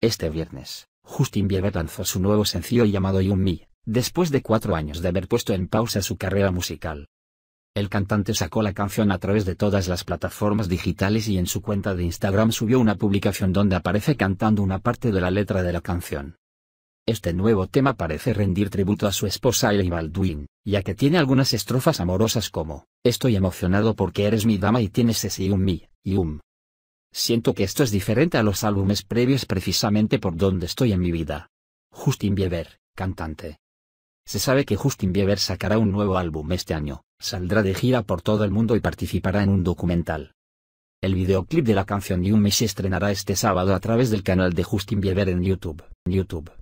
Este viernes, Justin Bieber lanzó su nuevo sencillo llamado You Me, después de cuatro años de haber puesto en pausa su carrera musical. El cantante sacó la canción a través de todas las plataformas digitales y en su cuenta de Instagram subió una publicación donde aparece cantando una parte de la letra de la canción. Este nuevo tema parece rendir tributo a su esposa Ellie Baldwin, ya que tiene algunas estrofas amorosas como, Estoy emocionado porque eres mi dama y tienes ese You Me, Siento que esto es diferente a los álbumes previos precisamente por donde estoy en mi vida. Justin Bieber, cantante. Se sabe que Justin Bieber sacará un nuevo álbum este año, saldrá de gira por todo el mundo y participará en un documental. El videoclip de la canción New Me se estrenará este sábado a través del canal de Justin Bieber en YouTube. YouTube.